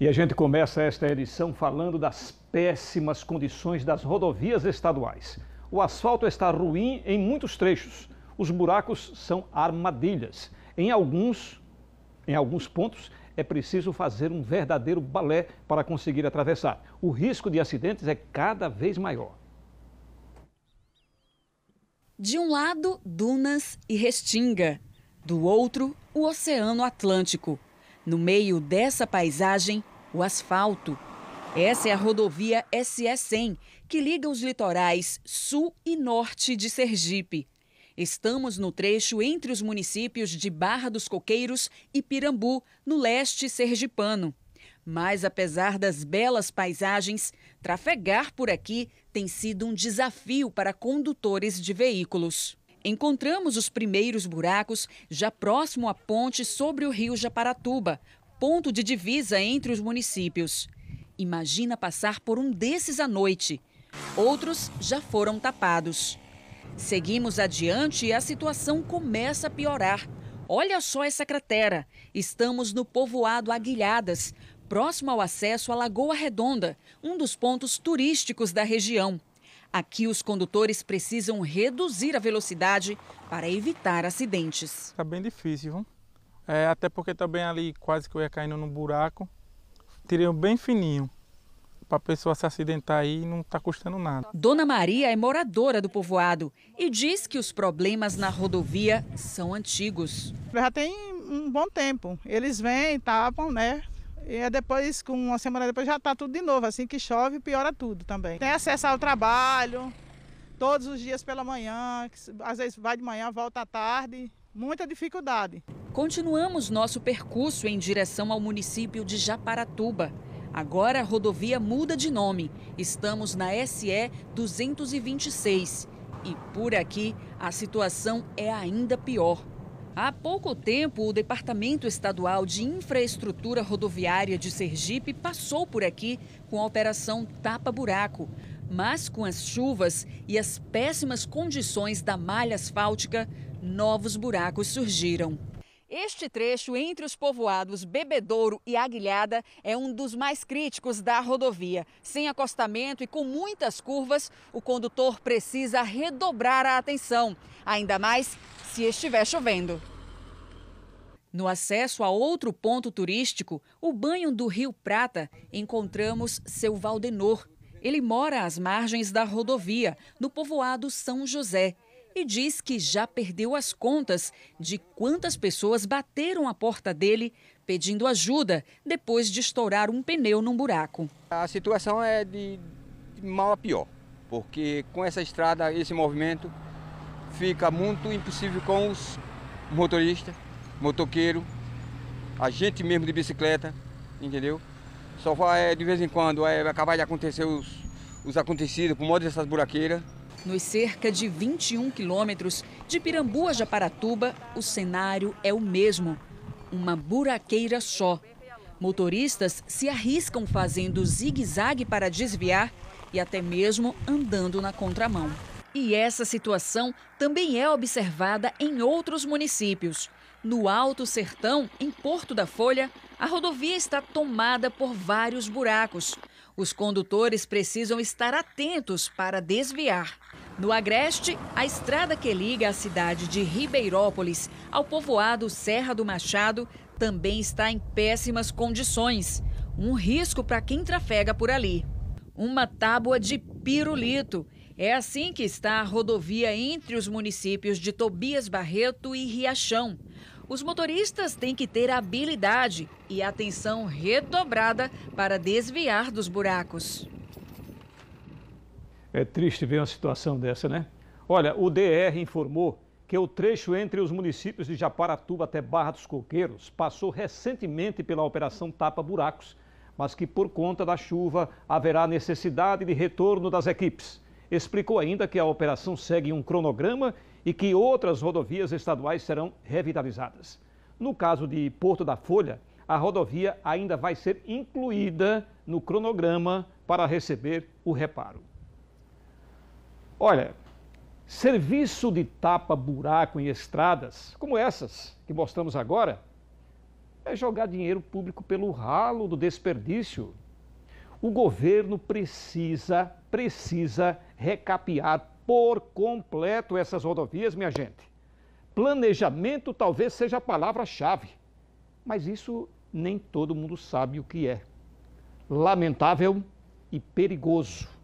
E a gente começa esta edição falando das péssimas condições das rodovias estaduais. O asfalto está ruim em muitos trechos. Os buracos são armadilhas. Em alguns, em alguns pontos, é preciso fazer um verdadeiro balé para conseguir atravessar. O risco de acidentes é cada vez maior. De um lado, dunas e restinga. Do outro, o Oceano Atlântico no meio dessa paisagem, o asfalto. Essa é a rodovia SE100, que liga os litorais sul e norte de Sergipe. Estamos no trecho entre os municípios de Barra dos Coqueiros e Pirambu, no leste sergipano. Mas apesar das belas paisagens, trafegar por aqui tem sido um desafio para condutores de veículos. Encontramos os primeiros buracos já próximo à ponte sobre o rio Japaratuba, ponto de divisa entre os municípios. Imagina passar por um desses à noite. Outros já foram tapados. Seguimos adiante e a situação começa a piorar. Olha só essa cratera. Estamos no povoado Aguilhadas, próximo ao acesso à Lagoa Redonda, um dos pontos turísticos da região. Aqui, os condutores precisam reduzir a velocidade para evitar acidentes. Está bem difícil, viu? É, até porque também ali quase que eu ia caindo no buraco. Tirei um bem fininho para a pessoa se acidentar aí não está custando nada. Dona Maria é moradora do povoado e diz que os problemas na rodovia são antigos. Já tem um bom tempo. Eles vêm, tapam, né? E é depois, com uma semana depois, já está tudo de novo. Assim que chove, piora tudo também. Tem acesso ao trabalho, todos os dias pela manhã, às vezes vai de manhã, volta à tarde. Muita dificuldade. Continuamos nosso percurso em direção ao município de Japaratuba. Agora a rodovia muda de nome. Estamos na SE 226. E por aqui a situação é ainda pior. Há pouco tempo, o Departamento Estadual de Infraestrutura Rodoviária de Sergipe passou por aqui com a operação Tapa Buraco. Mas com as chuvas e as péssimas condições da malha asfáltica, novos buracos surgiram. Este trecho entre os povoados Bebedouro e Aguilhada é um dos mais críticos da rodovia. Sem acostamento e com muitas curvas, o condutor precisa redobrar a atenção, ainda mais se estiver chovendo. No acesso a outro ponto turístico, o banho do Rio Prata, encontramos seu Valdenor. Ele mora às margens da rodovia, no povoado São José, e diz que já perdeu as contas de quantas pessoas bateram a porta dele pedindo ajuda depois de estourar um pneu num buraco. A situação é de, de mal a pior, porque com essa estrada, esse movimento, fica muito impossível com os motoristas motoqueiro, a gente mesmo de bicicleta, entendeu? Só vai é, de vez em quando, é acabar de acontecer os, os acontecidos por modo dessas buraqueiras. Nos cerca de 21 quilômetros de Pirambu a Japaratuba, o cenário é o mesmo. Uma buraqueira só. Motoristas se arriscam fazendo zigue-zague para desviar e até mesmo andando na contramão. E essa situação também é observada em outros municípios. No Alto Sertão, em Porto da Folha, a rodovia está tomada por vários buracos. Os condutores precisam estar atentos para desviar. No Agreste, a estrada que liga a cidade de Ribeirópolis ao povoado Serra do Machado também está em péssimas condições. Um risco para quem trafega por ali. Uma tábua de pirulito é assim que está a rodovia entre os municípios de Tobias Barreto e Riachão. Os motoristas têm que ter habilidade e atenção redobrada para desviar dos buracos. É triste ver uma situação dessa, né? Olha, o DR informou que o trecho entre os municípios de Japaratuba até Barra dos Coqueiros passou recentemente pela operação Tapa Buracos, mas que por conta da chuva haverá necessidade de retorno das equipes explicou ainda que a operação segue um cronograma e que outras rodovias estaduais serão revitalizadas. No caso de Porto da Folha, a rodovia ainda vai ser incluída no cronograma para receber o reparo. Olha, serviço de tapa buraco em estradas, como essas que mostramos agora, é jogar dinheiro público pelo ralo do desperdício. O governo precisa, precisa recapear por completo essas rodovias, minha gente. Planejamento talvez seja a palavra-chave, mas isso nem todo mundo sabe o que é. Lamentável e perigoso.